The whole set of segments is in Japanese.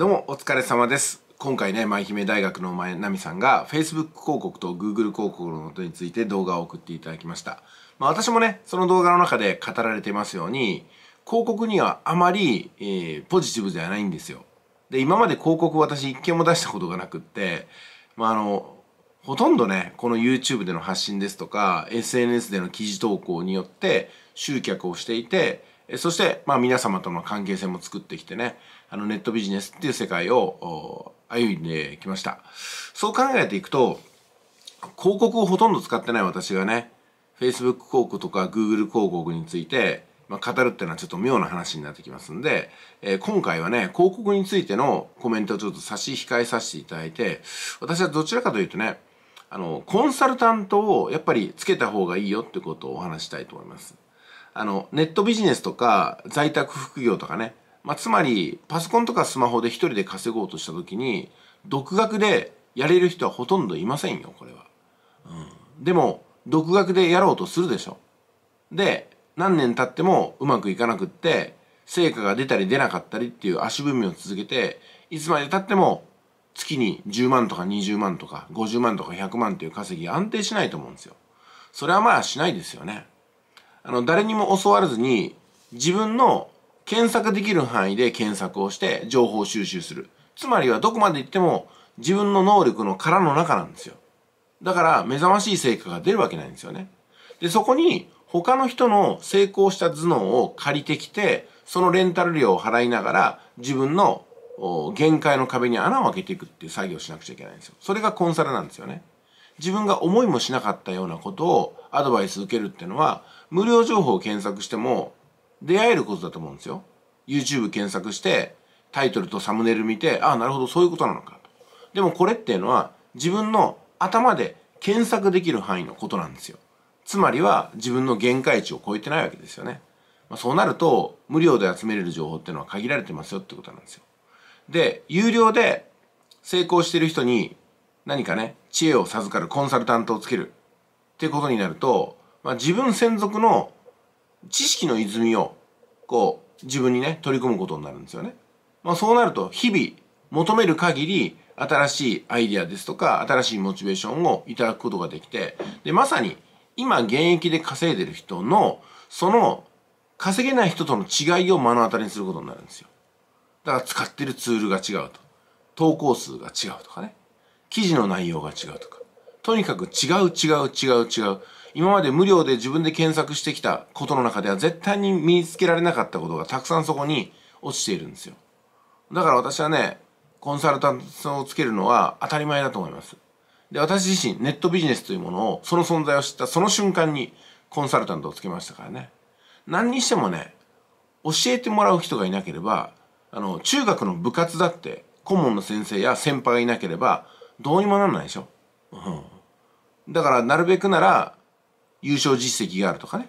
どうもお疲れ様です今回ね舞姫大学の前奈美さんが Facebook 広告と Google 広告のことについて動画を送っていただきました、まあ、私もねその動画の中で語られてますように広告にはあまり、えー、ポジティブではないんですよで今まで広告私一件も出したことがなくってまああのほとんどね、この YouTube での発信ですとか、SNS での記事投稿によって集客をしていて、そして、まあ皆様との関係性も作ってきてね、あのネットビジネスっていう世界を歩んできました。そう考えていくと、広告をほとんど使ってない私がね、Facebook 広告とか Google 広告について、まあ、語るっていうのはちょっと妙な話になってきますんで、えー、今回はね、広告についてのコメントをちょっと差し控えさせていただいて、私はどちらかというとね、あの、コンサルタントをやっぱりつけた方がいいよってことをお話したいと思います。あの、ネットビジネスとか在宅副業とかね、まあ、つまりパソコンとかスマホで一人で稼ごうとした時に、独学でやれる人はほとんどいませんよ、これは。うん、でも、独学でやろうとするでしょ。で、何年経ってもうまくいかなくって、成果が出たり出なかったりっていう足踏みを続けて、いつまで経っても月に10万とか20万とか50万とか100万っていう稼ぎ安定しないと思うんですよ。それはまあしないですよね。あの、誰にも教わらずに、自分の検索できる範囲で検索をして情報収集する。つまりはどこまで行っても自分の能力の殻の中なんですよ。だから目覚ましい成果が出るわけないんですよね。で、そこに他の人の成功した頭脳を借りてきて、そのレンタル料を払いながら自分の限界の壁に穴を開けていくっていう作業をしなくちゃいけないんですよ。それがコンサルなんですよね。自分が思いもしなかったようなことをアドバイス受けるっていうのは、無料情報を検索しても出会えることだと思うんですよ。YouTube 検索して、タイトルとサムネイル見て、ああ、なるほど、そういうことなのかと。でもこれっていうのは、自分の頭で検索できる範囲のことなんですよ。つまりは、自分の限界値を超えてないわけですよね。まあ、そうなると、無料で集めれる情報っていうのは限られてますよってことなんですよ。で、有料で成功してる人に何かね知恵を授かるコンサルタントをつけるってことになると、まあ、自分専属の知識の泉をこう自分にね取り組むことになるんですよね。まあ、そうなると日々求める限り新しいアイディアですとか新しいモチベーションをいただくことができてでまさに今現役で稼いでる人のその稼げない人との違いを目の当たりにすることになるんですよだから使ってるツールが違うと投稿数が違うとかね記事の内容が違うとか。とにかく違う違う違う違う。今まで無料で自分で検索してきたことの中では絶対に身につけられなかったことがたくさんそこに落ちているんですよ。だから私はね、コンサルタントをつけるのは当たり前だと思います。で、私自身、ネットビジネスというものを、その存在を知ったその瞬間にコンサルタントをつけましたからね。何にしてもね、教えてもらう人がいなければ、あの、中学の部活だって、顧問の先生や先輩がいなければ、どうにもなんないでしょ。うん、だからなるべくなら優勝実績があるとかね。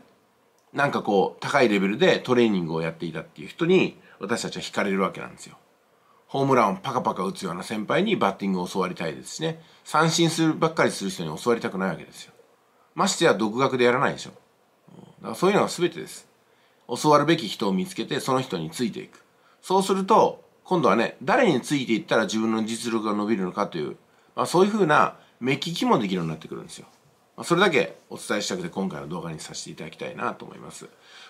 なんかこう高いレベルでトレーニングをやっていたっていう人に私たちは惹かれるわけなんですよ。ホームランをパカパカ打つような先輩にバッティングを教わりたいですしね。三振するばっかりする人に教わりたくないわけですよ。ましてや独学でやらないでしょ。だからそういうのが全てです。教わるべき人を見つけてその人についていく。そうすると、今度はね、誰についていったら自分の実力が伸びるのかというまあ、そういうふうな目利きもできるようになってくるんですよ。まあ、それだけお伝えしたくて今回の動画にさせていただきたいなと思います。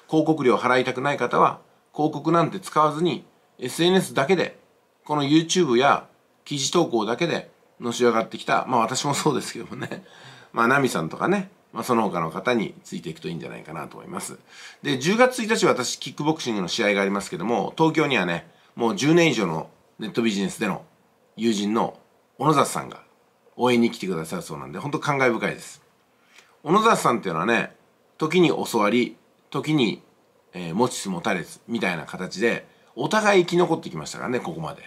広告料払いたくない方は広告なんて使わずに SNS だけでこの YouTube や記事投稿だけでのし上がってきた、まあ私もそうですけどもね、まあナミさんとかね、まあその他の方についていくといいんじゃないかなと思います。で、10月1日私キックボクシングの試合がありますけども、東京にはね、もう10年以上のネットビジネスでの友人の小野沢さんが応援に来てくださるそうなんで本当感慨深いです小野沢さんっていうのはね時に教わり時に、えー、持ちつ持たれつみたいな形でお互い生き残ってきましたからねここまで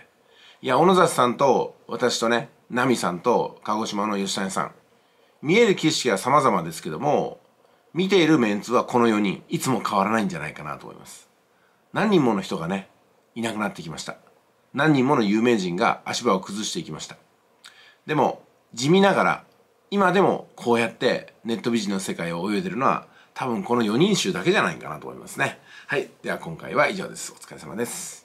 いや小野沢さんと私とね奈美さんと鹿児島の吉谷さん見える景色は様々ですけども見ているメンツはこの4人いつも変わらないんじゃないかなと思います何人もの人がねいなくなってきました何人もの有名人が足場を崩していきましたでも地味ながら今でもこうやってネットビジネスの世界を泳いでるのは多分この4人衆だけじゃないかなと思いますね。はい。では今回は以上です。お疲れ様です。